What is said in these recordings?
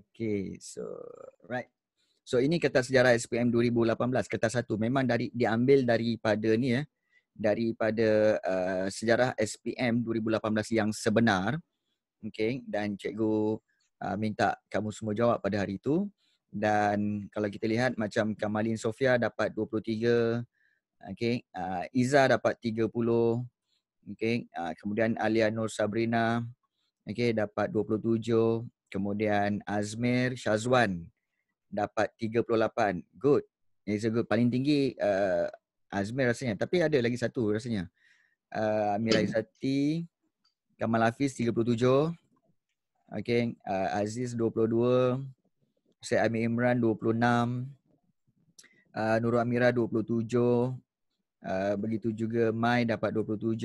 Okay, so right. So ini kertas sejarah SPM 2018, kertas satu. Memang dari diambil daripada ni ya, eh, daripada uh, sejarah SPM 2018 yang sebenar. Okay, dan cikgu uh, minta kamu semua jawab pada hari itu. Dan kalau kita lihat macam Kamalin Sofia dapat 23, okay, uh, Iza dapat 30, okay, uh, kemudian Alia Nur Sabrina, okay, dapat 27, Kemudian Azmir Shazwan dapat 38. Good. It's a good. Paling tinggi uh, Azmir rasanya. Tapi ada lagi satu rasanya. Uh, eh, Amir Aizati, Kamal Hafiz 37. Okay. Uh, Aziz 22. Syed Amir Imran 26. Uh, eh, Nurul Amira 27. Uh, begitu juga Mai dapat 27.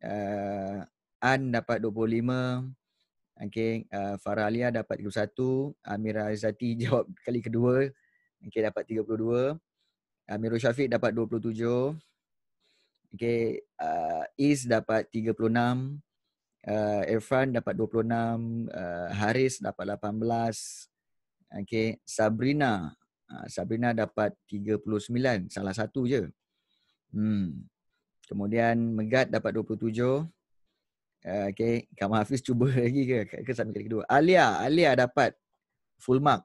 Uh, An dapat 25. Okay, uh, Farah Alia dapat 31. Amira Azati jawab kali kedua. Okay, dapat 32. Amirul Syafiq dapat 27. Okay, uh, Is dapat 36. Uh, eh, Irfan dapat 26. Uh, Haris dapat 18. Okay, Sabrina. Uh, Sabrina dapat 39. Salah satu je. Hmm. Kemudian Megat dapat Ah, okay, Kamal Hafiz cuba lagi ke, ke sambil kali kedua. Alia, Alia dapat full mark.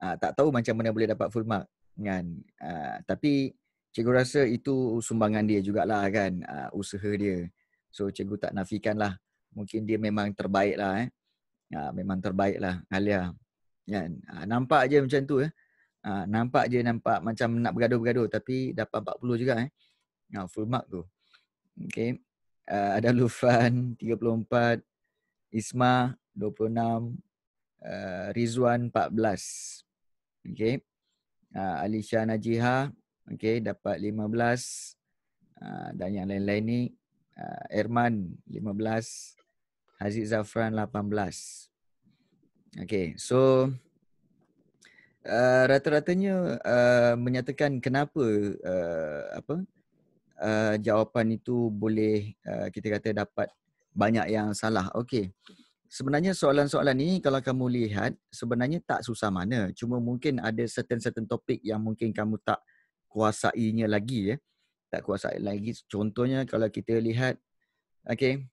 Uh, tak tahu macam mana boleh dapat full mark kan. Uh, tapi cikgu rasa itu sumbangan dia jugalah kan, uh, usaha dia. So cikgu tak nafikan lah. Mungkin dia memang terbaik lah eh. Uh, memang terbaik lah Alia. Kan? Uh, nampak je macam tu eh. Uh, nampak je nampak macam nak bergaduh-bergaduh tapi dapat 40 juga eh. Uh, full mark tu. Okay uh, ada Lufan 34, Isma 26, uh, eh, Rizwan 14. Okey. Uh, Alisha Najiha okey dapat 15. Uh, dan yang lain-lain ni uh, Erman 15, Haziz Zafran 18. Okey, so Uh, rata-ratanya uh, menyatakan kenapa uh, apa uh, jawapan itu boleh uh, kita kata dapat banyak yang salah. Okey. Sebenarnya soalan-soalan ni kalau kamu lihat sebenarnya tak susah mana. Cuma mungkin ada certain-certain topik yang mungkin kamu tak kuasainya lagi ya. Tak kuasai lagi. Contohnya kalau kita lihat okey.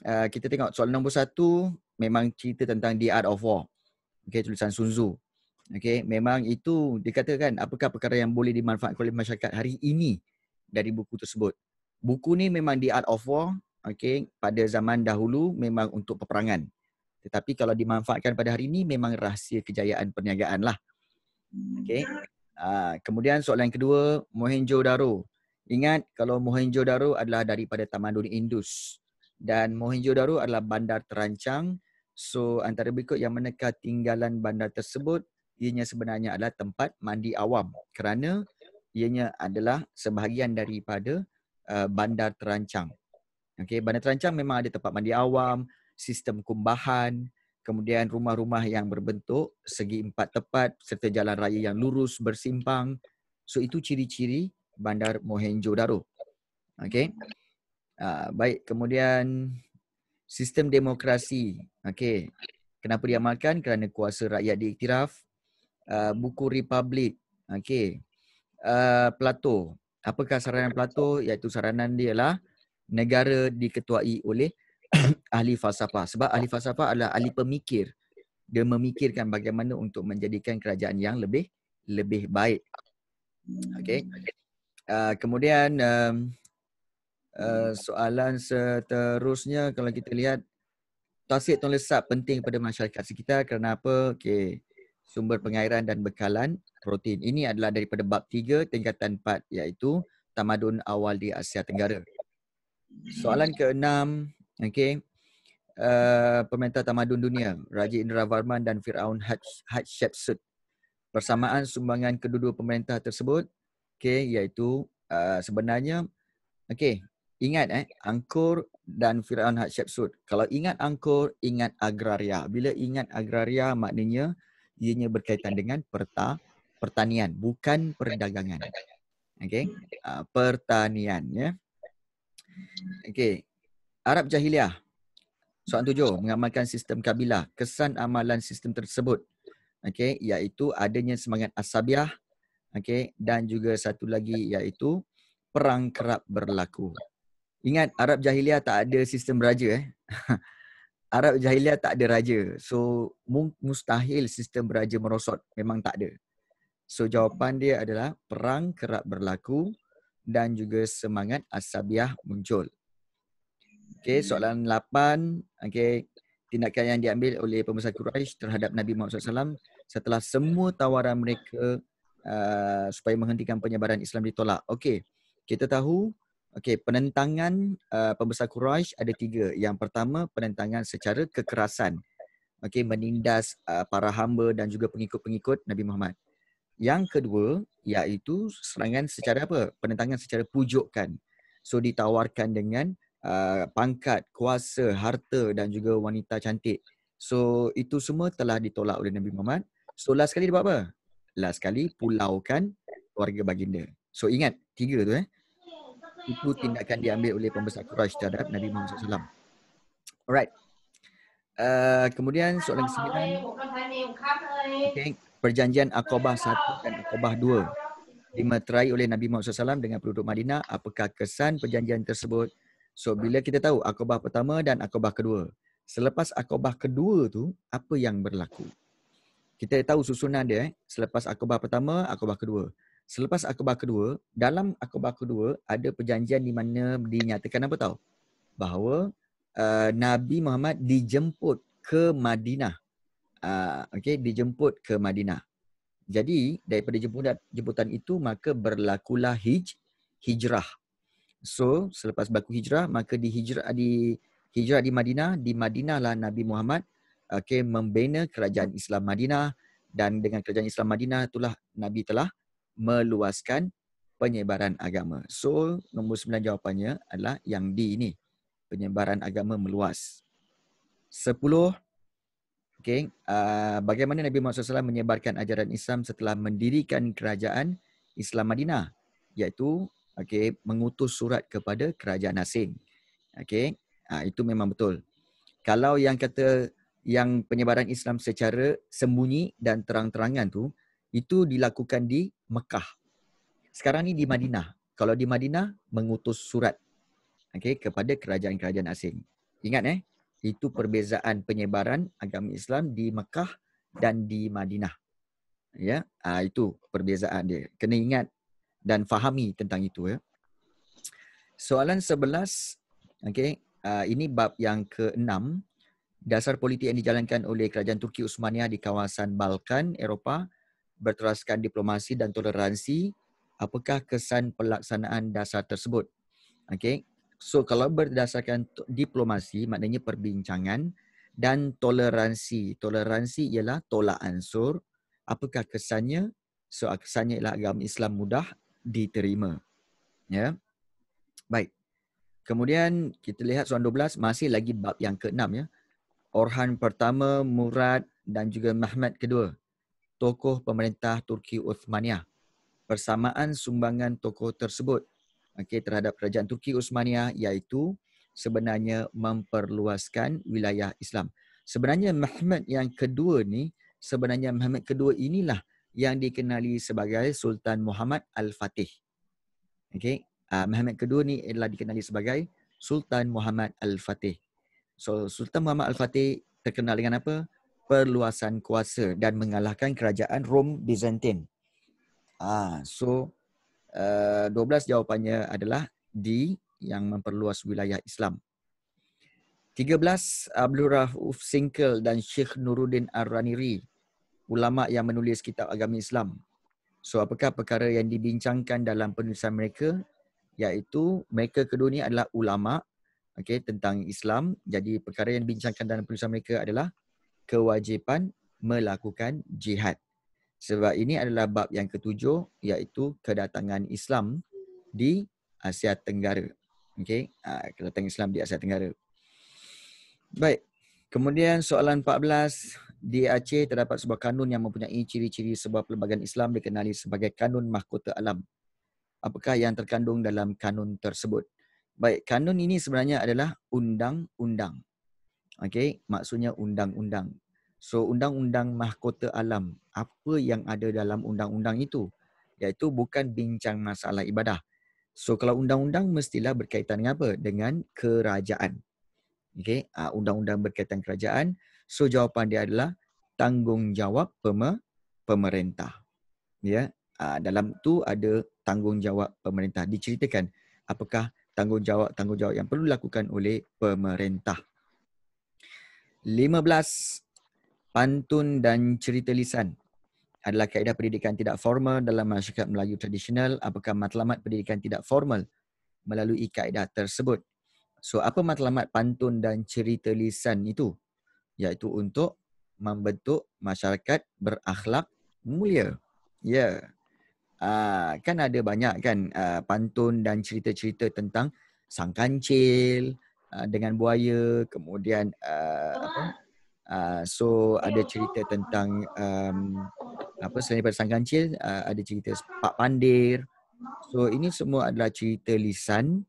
Uh, kita tengok soalan nombor satu memang cerita tentang The Art of War. Okey tulisan Sun Tzu. Okey memang itu dikatakan apakah perkara yang boleh dimanfaatkan oleh masyarakat hari ini dari buku tersebut. Buku ni memang di Art of War, okay, pada zaman dahulu memang untuk peperangan. Tetapi kalau dimanfaatkan pada hari ini memang rahsia kejayaan perniagaan lah. Okay. Uh, kemudian soalan yang kedua, Mohenjo Daro. Ingat kalau Mohenjo Daro adalah daripada Tamadun Indus. Dan Mohenjo Daro adalah bandar terancang. So antara berikut yang menekah tinggalan bandar tersebut, ianya sebenarnya adalah tempat mandi awam. Kerana ianya adalah sebahagian daripada uh, bandar terancang. Okey, bandar terancang memang ada tempat mandi awam, sistem kumbahan, kemudian rumah-rumah yang berbentuk segi empat tepat serta jalan raya yang lurus bersimpang. So itu ciri-ciri bandar Mohenjo-Daro. Okey. Uh, baik, kemudian sistem demokrasi. Okey. Kenapa diamalkan? Kerana kuasa rakyat diiktiraf. Uh, buku Republik. Okey. Eh, Plato. Apakah saranan Plato? Iaitu saranan dia ialah negara diketuai oleh ahli falsafah. Sebab ahli falsafah adalah ahli pemikir. Dia memikirkan bagaimana untuk menjadikan kerajaan yang lebih lebih baik. Okay. Uh, eh, kemudian um, uh, soalan seterusnya kalau kita lihat tasik tulisab penting kepada masyarakat sekitar Kenapa? apa? Okay sumber pengairan dan bekalan protein. Ini adalah daripada bab tiga tingkatan empat, iaitu tamadun awal di Asia Tenggara. Soalan ke-6, okey. Uh, eh, pementa tamadun dunia, Raja Indra Varman dan Firaun Hatshepsut. Persamaan sumbangan kedua-dua pemerintah tersebut, okay, iaitu uh, sebenarnya okay, ingat eh Angkor dan Firaun Hatshepsut. Kalau ingat Angkor, ingat Agraria. Bila ingat Agraria maknanya ianya berkaitan dengan perta pertanian bukan perdagangan. Okey. Uh, pertanian ya. Yeah. Okey. Arab Jahiliyah. Soalan tujuh, mengamalkan sistem kabilah. Kesan amalan sistem tersebut. Okey, iaitu adanya semangat asabiah. Okey, dan juga satu lagi iaitu perang kerap berlaku. Ingat Arab Jahiliyah tak ada sistem raja eh. Arab jahiliyah tak ada raja. So mustahil sistem beraja merosot. Memang tak ada. So jawapan dia adalah perang kerap berlaku dan juga semangat asabiah muncul. Okay, hmm. soalan 8. Okay, tindakan yang diambil oleh pembesar Quraisy terhadap Nabi Muhammad SAW setelah semua tawaran mereka uh, supaya menghentikan penyebaran Islam ditolak. Okay, kita tahu Okay, penentangan uh, pembesar Quraisy ada tiga. Yang pertama, penentangan secara kekerasan. Okay, menindas uh, para hamba dan juga pengikut-pengikut Nabi Muhammad. Yang kedua, iaitu serangan secara apa? Penentangan secara pujukan. So, ditawarkan dengan uh, pangkat, kuasa, harta dan juga wanita cantik. So, itu semua telah ditolak oleh Nabi Muhammad. So, last sekali dia buat apa? Last sekali, pulaukan keluarga baginda. So, ingat, tiga tu eh itu tindakan diambil oleh pembesar Quraisy terhadap Nabi Muhammad SAW. Alright. Uh, kemudian soalan ke-9. Okay. Perjanjian Akobah 1 dan Akobah 2 dimeterai oleh Nabi Muhammad SAW dengan penduduk Madinah. Apakah kesan perjanjian tersebut? So bila kita tahu Akobah pertama dan Akobah kedua. Selepas Akobah kedua tu apa yang berlaku? Kita tahu susunan dia. Eh? Selepas Akobah pertama, Akobah kedua selepas akhbar kedua, dalam akhbar kedua ada perjanjian di mana dinyatakan apa tahu? Bahawa uh, Nabi Muhammad dijemput ke Madinah. Uh, okay, dijemput ke Madinah. Jadi daripada jemputan, jemputan itu maka berlakulah hij, hijrah. So selepas baku hijrah maka di hijrah di hijrah di Madinah, di Madinah lah Nabi Muhammad okay, membina kerajaan Islam Madinah dan dengan kerajaan Islam Madinah itulah Nabi telah meluaskan penyebaran agama. So, nombor sembilan jawapannya adalah yang D ini Penyebaran agama meluas. Sepuluh, okay, uh, bagaimana Nabi Muhammad SAW menyebarkan ajaran Islam setelah mendirikan kerajaan Islam Madinah? Iaitu okay, mengutus surat kepada kerajaan asing. Okay, uh, itu memang betul. Kalau yang kata yang penyebaran Islam secara sembunyi dan terang-terangan tu, itu dilakukan di Mekah. Sekarang ni di Madinah. Kalau di Madinah mengutus surat okay, kepada kerajaan-kerajaan asing. Ingat eh, itu perbezaan penyebaran agama Islam di Mekah dan di Madinah. Ya, ah ha, itu perbezaan dia. Kena ingat dan fahami tentang itu ya. Soalan sebelas, okay, uh, ini bab yang keenam. dasar politik yang dijalankan oleh kerajaan Turki Utsmaniyah di kawasan Balkan, Eropah berteraskan diplomasi dan toleransi, apakah kesan pelaksanaan dasar tersebut? Okay. So kalau berdasarkan diplomasi, maknanya perbincangan dan toleransi. Toleransi ialah tolak ansur. Apakah kesannya? So kesannya ialah agama Islam mudah diterima. Ya. Yeah. Baik. Kemudian kita lihat soalan 12 masih lagi bab yang keenam ya. Orhan pertama Murad dan juga Muhammad kedua tokoh pemerintah Turki Uthmaniyah. Persamaan sumbangan tokoh tersebut okay, terhadap kerajaan Turki Uthmaniyah iaitu sebenarnya memperluaskan wilayah Islam. Sebenarnya Muhammad yang kedua ni, sebenarnya Muhammad kedua inilah yang dikenali sebagai Sultan Muhammad Al-Fatih. Okay. Uh, ah, Muhammad kedua ni adalah dikenali sebagai Sultan Muhammad Al-Fatih. So Sultan Muhammad Al-Fatih terkenal dengan apa? perluasan kuasa dan mengalahkan kerajaan Rom Byzantin. Ah, so uh, eh, 12 jawapannya adalah D yang memperluas wilayah Islam. 13 Abdul Rauf Singkel dan Sheikh Nuruddin Ar-Raniri ulama yang menulis kitab agama Islam. So apakah perkara yang dibincangkan dalam penulisan mereka iaitu mereka kedua ni adalah ulama okey tentang Islam jadi perkara yang dibincangkan dalam penulisan mereka adalah kewajipan melakukan jihad. Sebab ini adalah bab yang ketujuh iaitu kedatangan Islam di Asia Tenggara. Okey, ha, kedatangan Islam di Asia Tenggara. Baik. Kemudian soalan 14 di Aceh terdapat sebuah kanun yang mempunyai ciri-ciri sebuah perlembagaan Islam dikenali sebagai kanun mahkota alam. Apakah yang terkandung dalam kanun tersebut? Baik, kanun ini sebenarnya adalah undang-undang. Okay, maksudnya undang-undang. So undang-undang mahkota alam, apa yang ada dalam undang-undang itu? Iaitu bukan bincang masalah ibadah. So kalau undang-undang mestilah berkaitan dengan apa? Dengan kerajaan. Okay, ah, undang-undang berkaitan kerajaan. So jawapan dia adalah tanggungjawab pemerintah. Ya, yeah? dalam tu ada tanggungjawab pemerintah. Diceritakan apakah tanggungjawab tanggungjawab yang perlu dilakukan oleh pemerintah. 15 pantun dan cerita lisan adalah kaedah pendidikan tidak formal dalam masyarakat Melayu tradisional apakah matlamat pendidikan tidak formal melalui kaedah tersebut so apa matlamat pantun dan cerita lisan itu iaitu untuk membentuk masyarakat berakhlak mulia ya yeah. uh, kan ada banyak kan uh, pantun dan cerita-cerita tentang sang kancil Uh, dengan buaya kemudian uh, apa uh, so ada cerita tentang um, apa selain daripada sang kancil uh, ada cerita pak pandir so ini semua adalah cerita lisan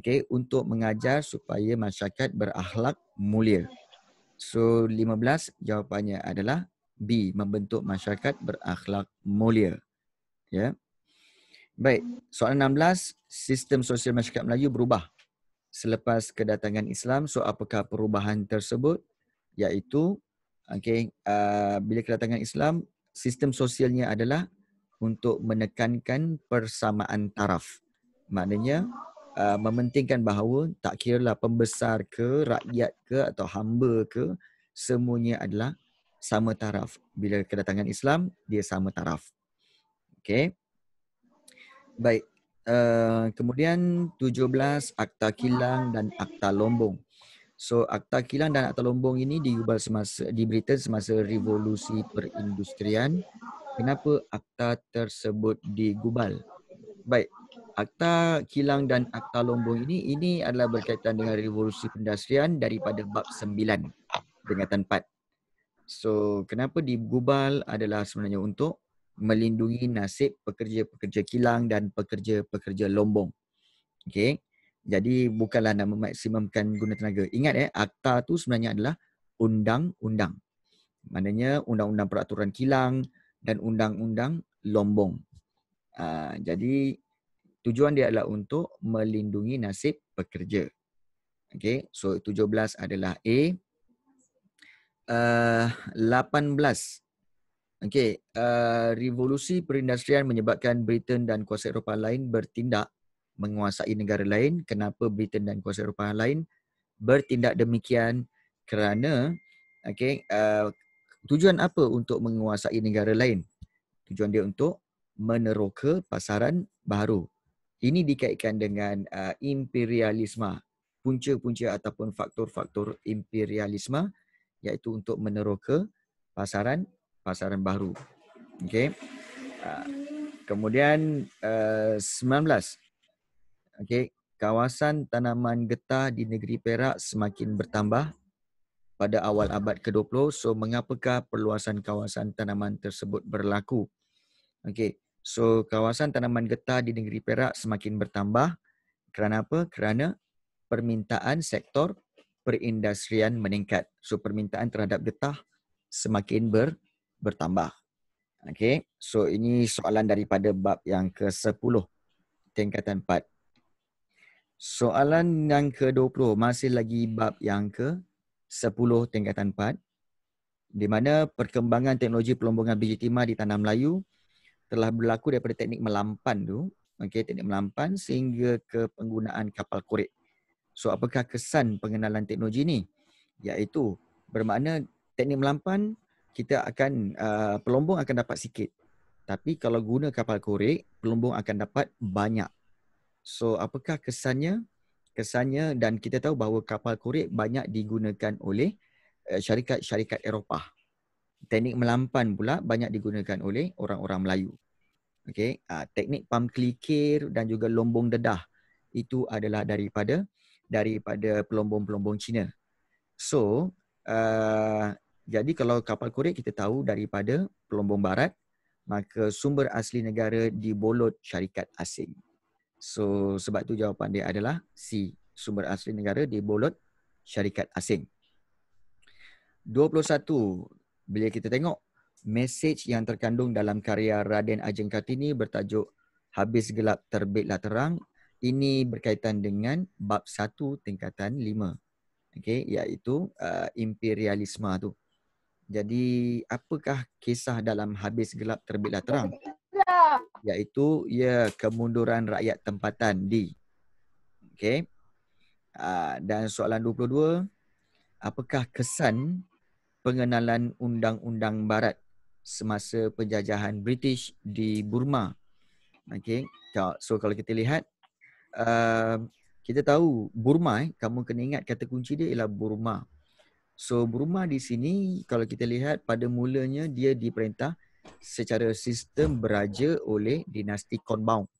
okey untuk mengajar supaya masyarakat berakhlak mulia so 15 jawapannya adalah B membentuk masyarakat berakhlak mulia ya yeah. baik soalan 16 sistem sosial masyarakat Melayu berubah selepas kedatangan Islam. So apakah perubahan tersebut? Iaitu okay, uh, bila kedatangan Islam, sistem sosialnya adalah untuk menekankan persamaan taraf. Maknanya uh, mementingkan bahawa tak kiralah pembesar ke, rakyat ke atau hamba ke, semuanya adalah sama taraf. Bila kedatangan Islam, dia sama taraf. Okay. Baik, uh, kemudian 17 akta kilang dan akta lombong so akta kilang dan akta lombong ini diubah semasa di Britain semasa revolusi perindustrian kenapa akta tersebut digubal baik akta kilang dan akta lombong ini ini adalah berkaitan dengan revolusi perindustrian daripada bab 9 dengan tempat so kenapa digubal adalah sebenarnya untuk melindungi nasib pekerja-pekerja kilang dan pekerja-pekerja lombong. Okay, Jadi bukanlah nak memaksimumkan guna tenaga. Ingat eh akta tu sebenarnya adalah undang-undang. Maknanya undang-undang peraturan kilang dan undang-undang lombong. Aa, ah, jadi tujuan dia adalah untuk melindungi nasib pekerja. Okay, So 17 adalah A. Uh, Okey, uh, revolusi perindustrian menyebabkan Britain dan kuasa Eropah lain bertindak menguasai negara lain. Kenapa Britain dan kuasa Eropah lain bertindak demikian? Kerana okey, uh, tujuan apa untuk menguasai negara lain? Tujuan dia untuk meneroka pasaran baru. Ini dikaitkan dengan uh, imperialisme, punca-punca ataupun faktor-faktor imperialisme iaitu untuk meneroka pasaran pasaran baru. Okey. Ah, kemudian 19. Eh, Okey, kawasan tanaman getah di negeri Perak semakin bertambah pada awal abad ke-20. So mengapakah perluasan kawasan tanaman tersebut berlaku? Okey. So kawasan tanaman getah di negeri Perak semakin bertambah kerana apa? Kerana permintaan sektor perindustrian meningkat. So permintaan terhadap getah semakin ber, bertambah. Okay. So ini soalan daripada bab yang ke-10. Tingkatan 4. Soalan yang ke-20. Masih lagi bab yang ke-10 tingkatan 4. Di mana perkembangan teknologi pelombongan biji timah di tanah Melayu telah berlaku daripada teknik melampan tu. Okay, teknik melampan sehingga ke penggunaan kapal korek. So apakah kesan pengenalan teknologi ni? Iaitu bermakna teknik melampan kita akan uh, pelombong akan dapat sikit. Tapi kalau guna kapal korek, pelombong akan dapat banyak. So apakah kesannya? Kesannya dan kita tahu bahawa kapal korek banyak digunakan oleh uh, syarikat-syarikat Eropah. Teknik melampan pula banyak digunakan oleh orang-orang Melayu. Okey, uh, teknik pam klikir dan juga lombong dedah itu adalah daripada daripada pelombong-pelombong Cina. So, uh, jadi kalau kapal korea kita tahu daripada pelombong barat, maka sumber asli negara dibolot syarikat asing. So sebab tu jawapan dia adalah C. Sumber asli negara dibolot syarikat asing. 21. Bila kita tengok mesej yang terkandung dalam karya Raden Ajeng Kartini bertajuk Habis Gelap Terbitlah Terang, ini berkaitan dengan bab 1 tingkatan 5. Okey, iaitu uh, imperialisme tu. Jadi apakah kisah dalam habis gelap terbitlah terang? Iaitu ya kemunduran rakyat tempatan di. Okey. Ah, dan soalan 22, apakah kesan pengenalan undang-undang barat semasa penjajahan British di Burma? Okey. So kalau kita lihat uh, kita tahu Burma eh, kamu kena ingat kata kunci dia ialah Burma. So Burma di sini kalau kita lihat pada mulanya dia diperintah secara sistem beraja oleh dinasti Konbaung.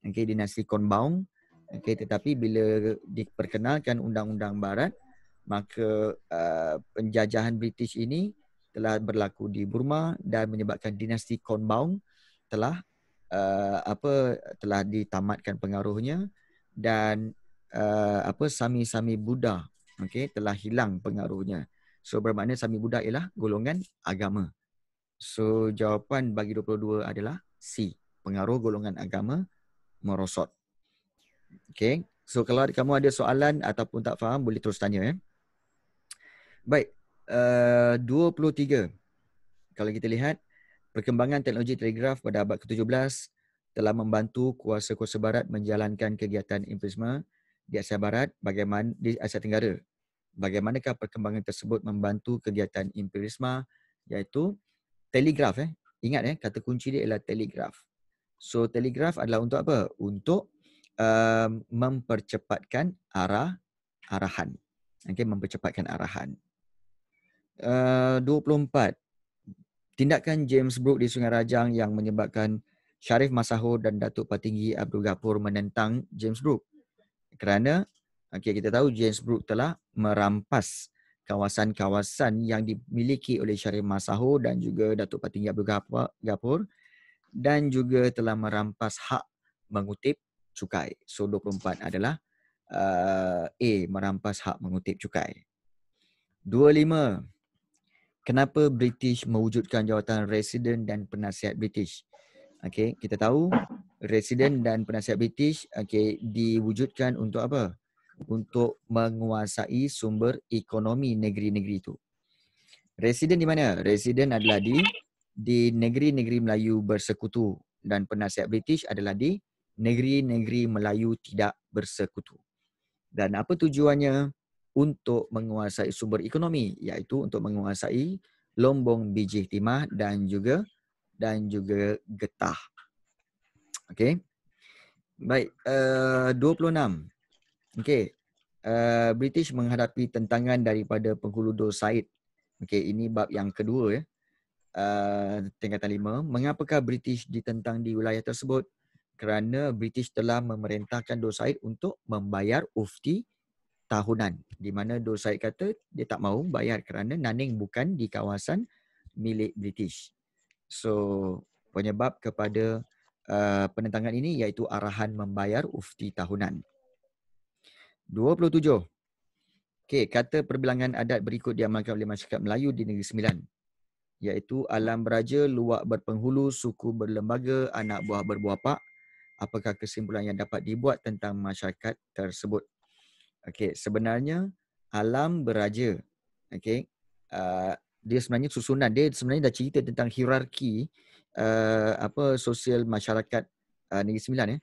Okey dinasti Konbaung. Okey tetapi bila diperkenalkan undang-undang barat maka uh, penjajahan British ini telah berlaku di Burma dan menyebabkan dinasti Konbaung telah uh, apa telah ditamatkan pengaruhnya dan uh, apa sami-sami Buddha okey telah hilang pengaruhnya so bermakna sami buddha ialah golongan agama so jawapan bagi 22 adalah C pengaruh golongan agama merosot okey so kalau kamu ada soalan ataupun tak faham boleh terus tanya eh? baik eh, uh, 23 kalau kita lihat perkembangan teknologi telegraf pada abad ke-17 telah membantu kuasa-kuasa barat menjalankan kegiatan imperialisme di Asia Barat bagaimana di Asia Tenggara. Bagaimanakah perkembangan tersebut membantu kegiatan imperialisme iaitu telegraf eh. Ingat eh kata kunci dia ialah telegraf. So telegraf adalah untuk apa? Untuk um, mempercepatkan arah arahan. Okay, mempercepatkan arahan. Uh, 24. Tindakan James Brooke di Sungai Rajang yang menyebabkan Syarif Masahur dan Datuk Patinggi Abdul Ghafur menentang James Brooke kerana okay, kita tahu James Brooke telah merampas kawasan-kawasan yang dimiliki oleh Syarif Masaho dan juga Datuk Patinggi Abdul Gapur dan juga telah merampas hak mengutip cukai. So 24 adalah uh, A merampas hak mengutip cukai. 25 Kenapa British mewujudkan jawatan resident dan penasihat British? Okey, kita tahu resident dan penasihat British okay, diwujudkan untuk apa? Untuk menguasai sumber ekonomi negeri-negeri itu. Resident di mana? Resident adalah di di negeri-negeri Melayu bersekutu dan penasihat British adalah di negeri-negeri Melayu tidak bersekutu. Dan apa tujuannya? Untuk menguasai sumber ekonomi iaitu untuk menguasai lombong biji timah dan juga dan juga getah. Okay. Baik. Uh, 26. Okay. Uh, British menghadapi tentangan daripada penghulu Dol Said. Okay. Ini bab yang kedua ya. Uh, tingkatan lima. Mengapakah British ditentang di wilayah tersebut? Kerana British telah memerintahkan Dol Said untuk membayar ufti tahunan. Di mana Dol Said kata dia tak mahu bayar kerana Naning bukan di kawasan milik British. So penyebab kepada Uh, penentangan ini iaitu arahan membayar ufti tahunan. 27. Okey, kata perbilangan adat berikut diamalkan oleh masyarakat Melayu di Negeri Sembilan iaitu alam beraja, luak berpenghulu, suku berlembaga, anak buah berbuapak. Apakah kesimpulan yang dapat dibuat tentang masyarakat tersebut? Okey, sebenarnya alam beraja. Okey. Uh, dia sebenarnya susunan dia sebenarnya dah cerita tentang hierarki uh, uh, apa sosial masyarakat uh, negeri sembilan ya eh,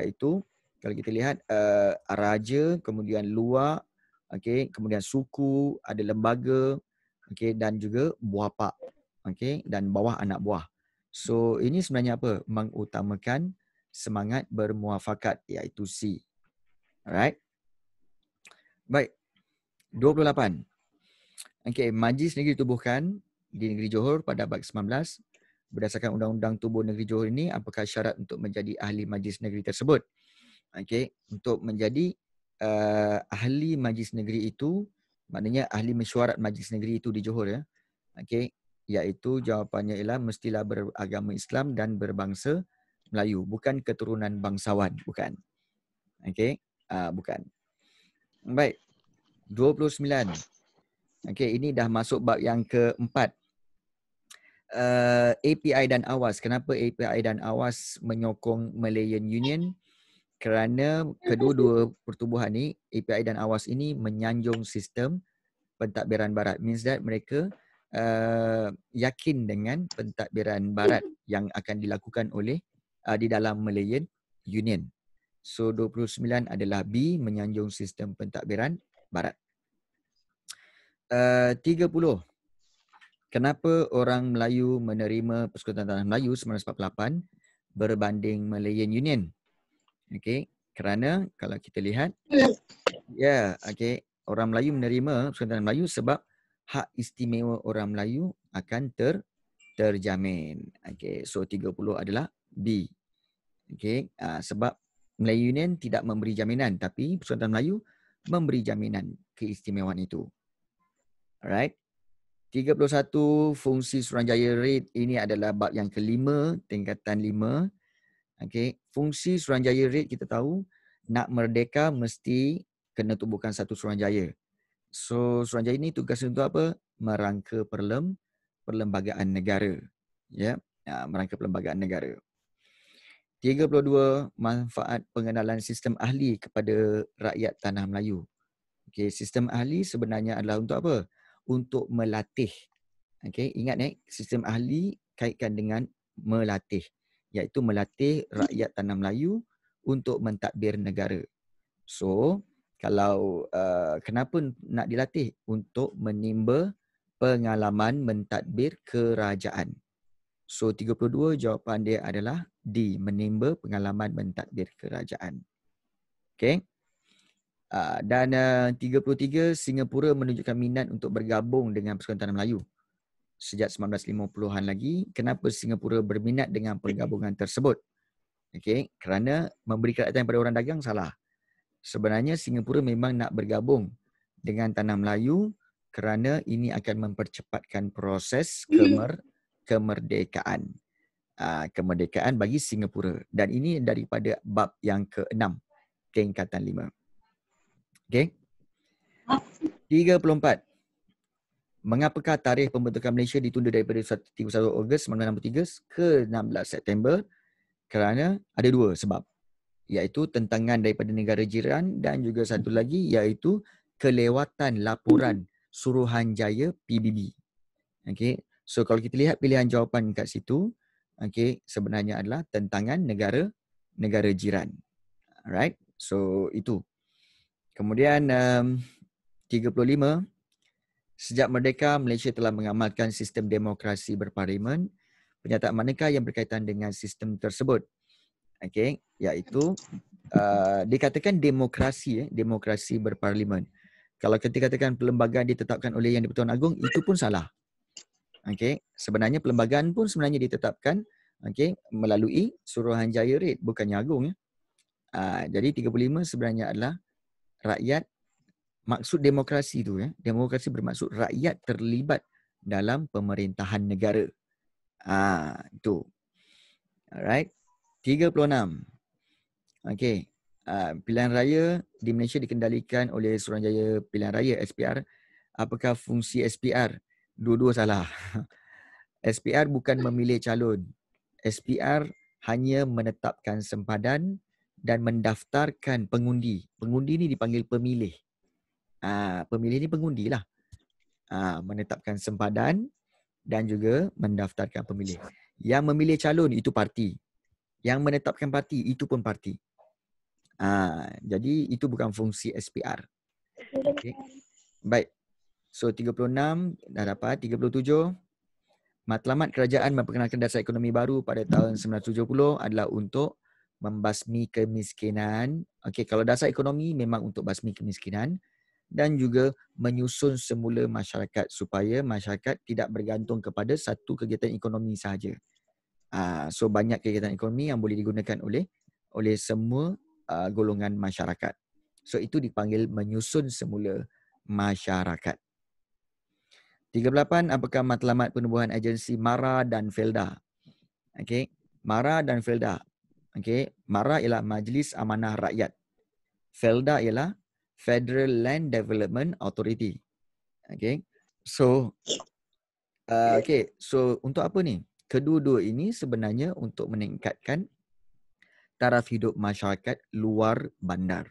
iaitu kalau kita lihat uh, raja kemudian luar okey kemudian suku ada lembaga okey dan juga buah pak okey dan bawah anak buah so ini sebenarnya apa mengutamakan semangat bermuafakat iaitu C alright baik 28 okey majlis negeri ditubuhkan di negeri Johor pada abad berdasarkan undang-undang tubuh negeri Johor ini apakah syarat untuk menjadi ahli majlis negeri tersebut okey untuk menjadi uh, ahli majlis negeri itu maknanya ahli mesyuarat majlis negeri itu di Johor ya okey iaitu jawapannya ialah mestilah beragama Islam dan berbangsa Melayu bukan keturunan bangsawan bukan okey uh, ah, bukan baik 29 okey ini dah masuk bab yang keempat uh, API dan AWAS. Kenapa API dan AWAS menyokong Malayan Union? Kerana kedua-dua pertubuhan ini, API dan AWAS ini menyanjung sistem pentadbiran barat. Means that mereka uh, yakin dengan pentadbiran barat yang akan dilakukan oleh uh, di dalam Malayan Union. So 29 adalah B menyanjung sistem pentadbiran barat. Uh, Kenapa orang Melayu menerima Persekutuan Tanah Melayu 1948 berbanding Malayan Union? Okey, kerana kalau kita lihat ya, yeah, okey, orang Melayu menerima Persekutuan Tanah Melayu sebab hak istimewa orang Melayu akan ter terjamin. Okey, so 30 adalah B. Okey, uh, sebab Malayan Union tidak memberi jaminan tapi Persekutuan Melayu memberi jaminan keistimewaan itu. Alright, 31 fungsi Suruhanjaya rate ini adalah bab yang kelima, tingkatan lima. Okay. Fungsi Suruhanjaya rate kita tahu nak merdeka mesti kena tubuhkan satu Suruhanjaya. So Suruhanjaya ini tugasnya untuk apa? Merangka perlem, perlembagaan negara. Ya, yeah. Ha, merangka perlembagaan negara. 32 manfaat pengenalan sistem ahli kepada rakyat tanah Melayu. Okay, sistem ahli sebenarnya adalah untuk apa? untuk melatih. okay? ingat eh sistem ahli kaitkan dengan melatih iaitu melatih rakyat tanah Melayu untuk mentadbir negara. So, kalau uh, kenapa nak dilatih untuk menimba pengalaman mentadbir kerajaan. So 32 jawapan dia adalah D, menimba pengalaman mentadbir kerajaan. Okay. Ah, dan eh, uh, 33 Singapura menunjukkan minat untuk bergabung dengan Persekutuan Tanah Melayu sejak 1950-an lagi kenapa Singapura berminat dengan pergabungan tersebut okey kerana memberi kerajaan kepada orang dagang salah sebenarnya Singapura memang nak bergabung dengan Tanah Melayu kerana ini akan mempercepatkan proses kemer kemerdekaan uh, kemerdekaan bagi Singapura dan ini daripada bab yang keenam 6 tingkatan 5 Okay. 34. Ha? Mengapakah tarikh pembentukan Malaysia ditunda daripada 31 Ogos 1963 ke 16 September? Kerana ada dua sebab. Iaitu tentangan daripada negara jiran dan juga satu lagi iaitu kelewatan laporan Suruhanjaya PBB. Okay. So kalau kita lihat pilihan jawapan kat situ, okay, sebenarnya adalah tentangan negara negara jiran. Alright. So itu Kemudian um, 35 Sejak merdeka Malaysia telah mengamalkan sistem demokrasi berparlimen penyataan manakah yang berkaitan dengan sistem tersebut Okay, iaitu uh, dikatakan demokrasi eh, demokrasi berparlimen kalau kita katakan perlembagaan ditetapkan oleh Yang di Agung, itu pun salah Okay, sebenarnya perlembagaan pun sebenarnya ditetapkan okay, melalui Suruhanjaya Red bukannya Agong ya uh, eh. ah, jadi 35 sebenarnya adalah rakyat maksud demokrasi tu ya demokrasi bermaksud rakyat terlibat dalam pemerintahan negara ah tu alright 36 okey ah, pilihan raya di Malaysia dikendalikan oleh Suruhanjaya Pilihan Raya SPR apakah fungsi SPR dua-dua salah SPR bukan memilih calon SPR hanya menetapkan sempadan dan mendaftarkan pengundi. Pengundi ni dipanggil pemilih. Ah, pemilih ni pengundilah. Ah, ha, menetapkan sempadan dan juga mendaftarkan pemilih. Yang memilih calon itu parti. Yang menetapkan parti itu pun parti. Ah, jadi itu bukan fungsi SPR. Okay. Baik. So 36 dah dapat 37 Matlamat kerajaan memperkenalkan dasar ekonomi baru pada tahun 1970 adalah untuk membasmi kemiskinan. Okey, kalau dasar ekonomi memang untuk basmi kemiskinan dan juga menyusun semula masyarakat supaya masyarakat tidak bergantung kepada satu kegiatan ekonomi sahaja. Uh, so banyak kegiatan ekonomi yang boleh digunakan oleh oleh semua uh, golongan masyarakat. So itu dipanggil menyusun semula masyarakat. 38 apakah matlamat penubuhan agensi Mara dan Felda? Okey, Mara dan Felda. Okay. MARA ialah Majlis Amanah Rakyat. FELDA ialah Federal Land Development Authority. Okay. So, uh, okay. So, untuk apa ni? Kedua-dua ini sebenarnya untuk meningkatkan taraf hidup masyarakat luar bandar.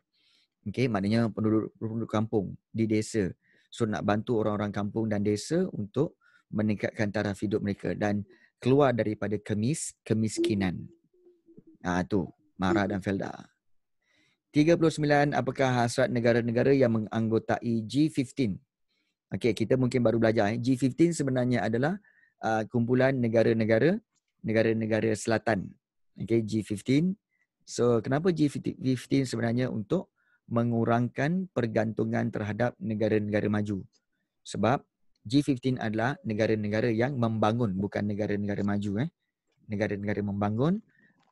Okay. Maknanya penduduk, penduduk kampung di desa. So, nak bantu orang-orang kampung dan desa untuk meningkatkan taraf hidup mereka dan keluar daripada kemis kemiskinan. Ah ha, tu, Mara hmm. dan Felda. 39 apakah hasrat negara-negara yang menganggotai G15? Okey, kita mungkin baru belajar eh. G15 sebenarnya adalah uh, kumpulan negara-negara negara-negara selatan. Okey, G15. So, kenapa G15 sebenarnya untuk mengurangkan pergantungan terhadap negara-negara maju? Sebab G15 adalah negara-negara yang membangun bukan negara-negara maju eh. Negara-negara membangun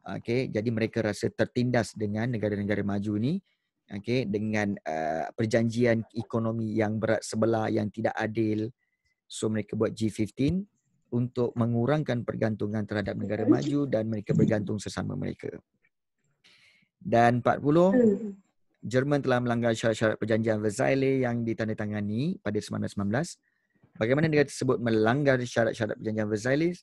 Okay, jadi mereka rasa tertindas dengan negara-negara maju ni. Okay, dengan uh, perjanjian ekonomi yang berat sebelah yang tidak adil. So mereka buat G15 untuk mengurangkan pergantungan terhadap negara maju dan mereka bergantung sesama mereka. Dan 40, Jerman telah melanggar syarat-syarat perjanjian Versailles yang ditandatangani pada 1919. Bagaimana negara tersebut melanggar syarat-syarat perjanjian Versailles?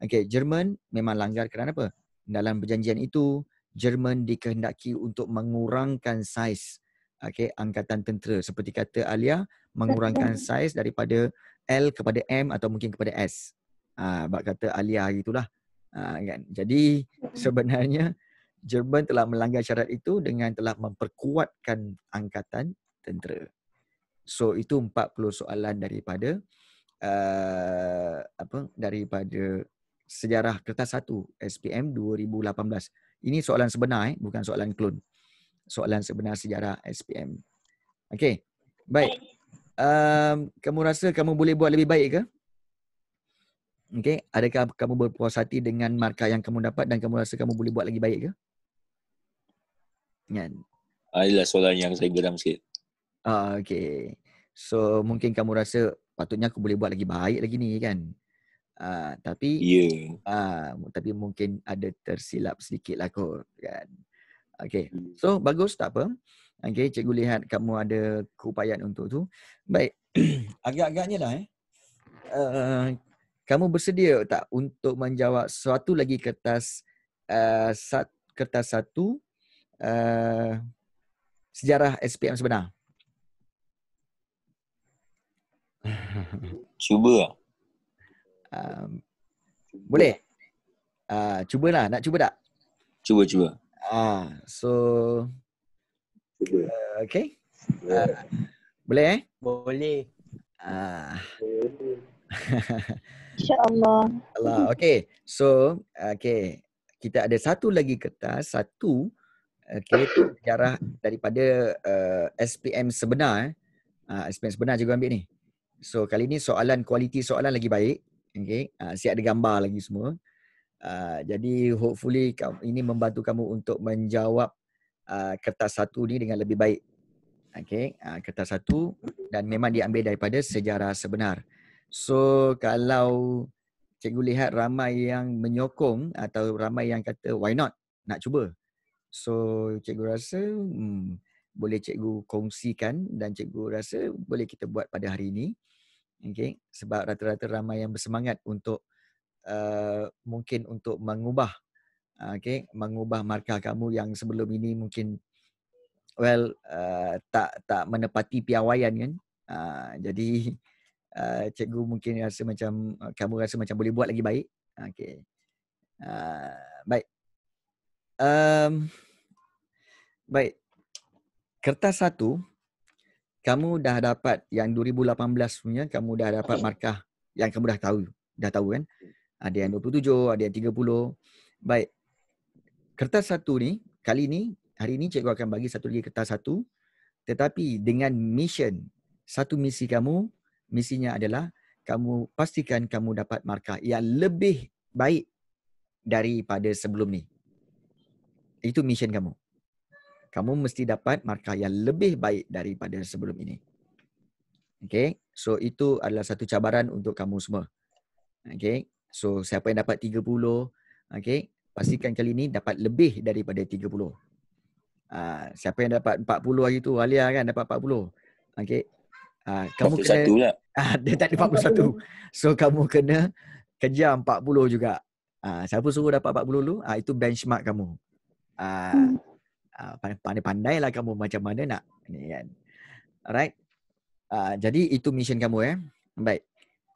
Okay, Jerman memang langgar kerana apa? dalam perjanjian itu Jerman dikehendaki untuk mengurangkan saiz okay, angkatan tentera seperti kata Alia mengurangkan saiz daripada L kepada M atau mungkin kepada S. Ah ha, kata Alia hari itulah. Ha, kan. Jadi hmm. sebenarnya Jerman telah melanggar syarat itu dengan telah memperkuatkan angkatan tentera. So itu 40 soalan daripada uh, apa daripada sejarah kertas satu SPM 2018. Ini soalan sebenar eh, bukan soalan klon. Soalan sebenar sejarah SPM. Okey. Baik. Um, kamu rasa kamu boleh buat lebih baik ke? Okey, adakah kamu berpuas hati dengan markah yang kamu dapat dan kamu rasa kamu boleh buat lagi baik ke? Kan. Adalah ah, soalan yang saya geram sikit. Ah, okey. So, mungkin kamu rasa patutnya aku boleh buat lagi baik lagi ni kan? Uh, tapi yeah. Ya. uh, tapi mungkin ada tersilap sedikit lah kot kan. Okay. Hmm. So bagus tak apa. Okay cikgu lihat kamu ada keupayaan untuk tu. Baik. Agak-agaknya lah eh. Uh, kamu bersedia tak untuk menjawab satu lagi kertas uh, sat, kertas satu uh, sejarah SPM sebenar? Cuba lah um, boleh uh, lah nak cuba tak cuba cuba uh, so Uh, okay uh, boleh eh boleh Ah. InsyaAllah Allah. Okay So Okay Kita ada satu lagi kertas Satu Okay Itu sejarah Daripada uh, SPM sebenar uh, eh. ah, SPM sebenar juga ambil ni So kali ni soalan Kualiti soalan lagi baik Okay. Uh, siap ada gambar lagi semua. Uh, jadi hopefully ini membantu kamu untuk menjawab uh, kertas satu ni dengan lebih baik. Okay. Uh, kertas satu dan memang diambil daripada sejarah sebenar. So kalau cikgu lihat ramai yang menyokong atau ramai yang kata why not nak cuba. So cikgu rasa hmm, boleh cikgu kongsikan dan cikgu rasa boleh kita buat pada hari ini okay? sebab rata-rata ramai yang bersemangat untuk uh, mungkin untuk mengubah ah, okay? mengubah markah kamu yang sebelum ini mungkin well uh, tak tak menepati piawaian kan uh, jadi uh, cikgu mungkin rasa macam kamu rasa macam boleh buat lagi baik ah, okay, uh, baik um, baik kertas satu kamu dah dapat yang 2018 punya kamu dah dapat okay. markah yang kamu dah tahu dah tahu kan hmm. ada yang 27 ada yang 30 baik kertas satu ni kali ni hari ni cikgu akan bagi satu lagi kertas satu tetapi dengan mission satu misi kamu misinya adalah kamu pastikan kamu dapat markah yang lebih baik daripada sebelum ni itu mission kamu kamu mesti dapat markah yang lebih baik daripada sebelum ini. Okay. So, itu adalah satu cabaran untuk kamu semua. Okay. So, siapa yang dapat 30, okay. pastikan kali ini dapat lebih daripada 30. Uh, ah, siapa yang dapat 40 hari itu, Alia kan dapat 40. Okay. Uh, kamu kena, lah. dia tak ada 41. So, kamu kena kejar 40 juga. Uh, siapa suruh dapat 40 dulu, uh, itu benchmark kamu. Uh, Ah, pandai lah kamu macam mana nak ni kan. Alright. Uh, jadi itu mission kamu ya. Eh? Baik.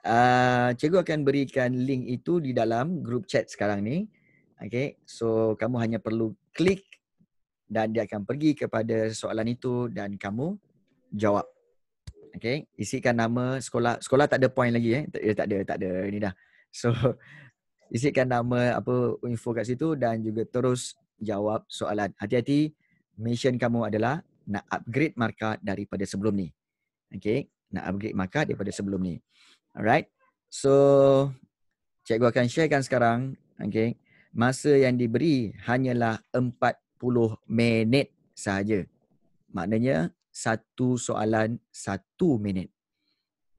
Uh, cikgu akan berikan link itu di dalam group chat sekarang ni. Okay. So kamu hanya perlu klik dan dia akan pergi kepada soalan itu dan kamu jawab. Okay. Isikan nama sekolah. Sekolah tak ada point lagi eh. Tak, eh, tak ada, tak ada. Ini dah. So isikan nama apa info kat situ dan juga terus jawab soalan. Hati-hati, mission kamu adalah nak upgrade markah daripada sebelum ni. Okay, nak upgrade markah daripada sebelum ni. Alright, so cikgu akan sharekan sekarang. Okay, masa yang diberi hanyalah 40 minit sahaja. Maknanya satu soalan satu minit.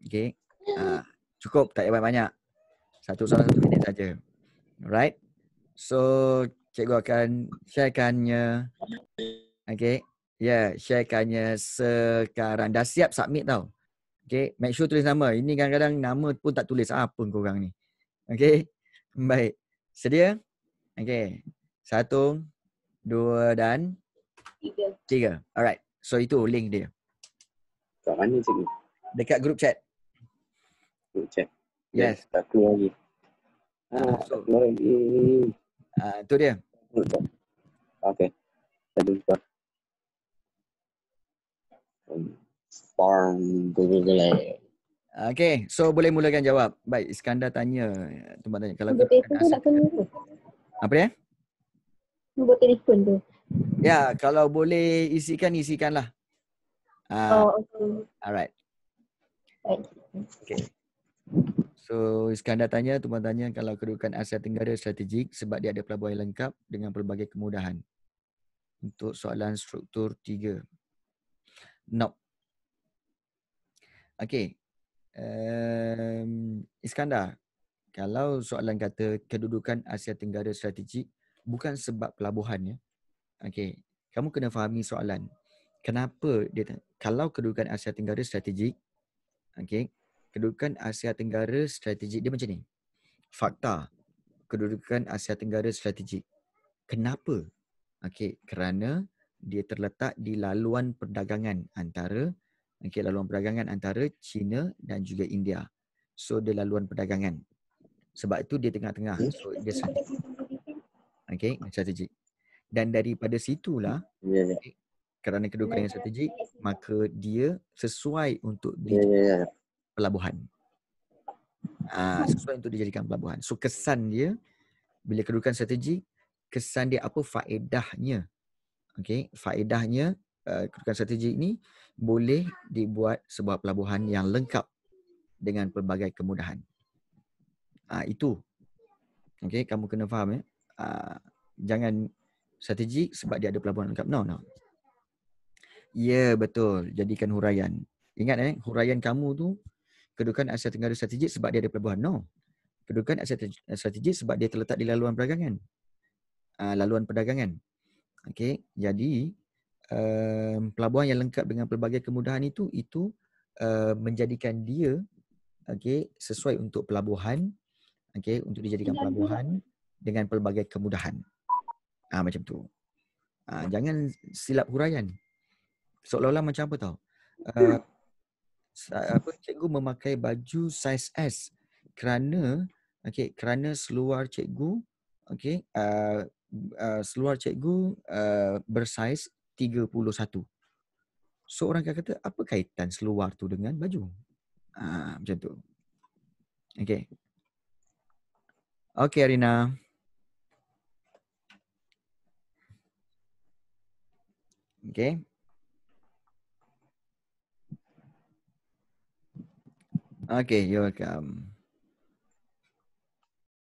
Okay, uh, ah, cukup tak payah banyak. Satu soalan satu minit saja. Alright, so cikgu akan sharekannya. Okay. ya Yeah, sharekannya sekarang. Dah siap submit tau. Okay, make sure tulis nama. Ini kadang-kadang nama pun tak tulis. Ah, apa korang ni? Okay, baik. Sedia? Okay. Satu, dua dan? Tiga. Tiga. Alright. So, itu link dia. Dekat mana cikgu? Dekat group chat. Group chat. Yes. Satu lagi. Ah, satu lagi. Ah, itu dia. Okay. Saya lupa. Farm Google. Okay, so boleh mulakan jawab. Baik, Iskandar tanya. Tumpah tanya. Kalau Nombor telefon tu nak kena. Apa dia? Nombor telefon tu. Ya, kalau boleh isikan, isikanlah. Uh, oh, okay. Alright. Okay. So Iskandar tanya, Tuan tanya kalau kedudukan Asia Tenggara strategik sebab dia ada pelabuhan yang lengkap dengan pelbagai kemudahan. Untuk soalan struktur tiga. No. Okay. Um, Iskandar, kalau soalan kata kedudukan Asia Tenggara strategik bukan sebab pelabuhannya. Okay. Kamu kena fahami soalan. Kenapa dia, kalau kedudukan Asia Tenggara strategik, okay, kedudukan Asia Tenggara strategik dia macam ni. Fakta kedudukan Asia Tenggara strategik. Kenapa? Okey, kerana dia terletak di laluan perdagangan antara okey laluan perdagangan antara China dan juga India. So dia laluan perdagangan. Sebab itu dia tengah-tengah. So dia strategik. Okey, strategik. Dan daripada situlah ya, ya. okay, kerana kedudukan yang strategik maka dia sesuai untuk di yeah, yeah, yeah pelabuhan. Uh, ah, hmm. sesuai untuk dijadikan pelabuhan. So kesan dia bila kedudukan strategi, kesan dia apa faedahnya? Okey, faedahnya uh, kedudukan strategik ni boleh dibuat sebuah pelabuhan yang lengkap dengan pelbagai kemudahan. Uh, itu. Okey, kamu kena faham ya. Uh, jangan strategi sebab dia ada pelabuhan lengkap. No, no. Ya, yeah, betul. Jadikan huraian. Ingat eh, huraian kamu tu kedudukan Asia Tenggara strategik sebab dia ada pelabuhan. No. Kedudukan Asia Tenggara eh, strategik sebab dia terletak di laluan perdagangan. Uh, laluan perdagangan. Okay. Jadi, um, pelabuhan yang lengkap dengan pelbagai kemudahan itu, itu uh, menjadikan dia okay, sesuai untuk pelabuhan, okay, untuk dijadikan pelabuhan dengan pelbagai kemudahan. Ah macam tu. Ah jangan silap huraian. Seolah-olah macam apa tau. Uh, apa cikgu memakai baju saiz S kerana okey kerana seluar cikgu okey uh, uh, seluar cikgu uh, bersaiz 31. So orang akan kata apa kaitan seluar tu dengan baju? Ah uh, macam tu. Okey. Okey Arina. Okey. Okay, you're welcome.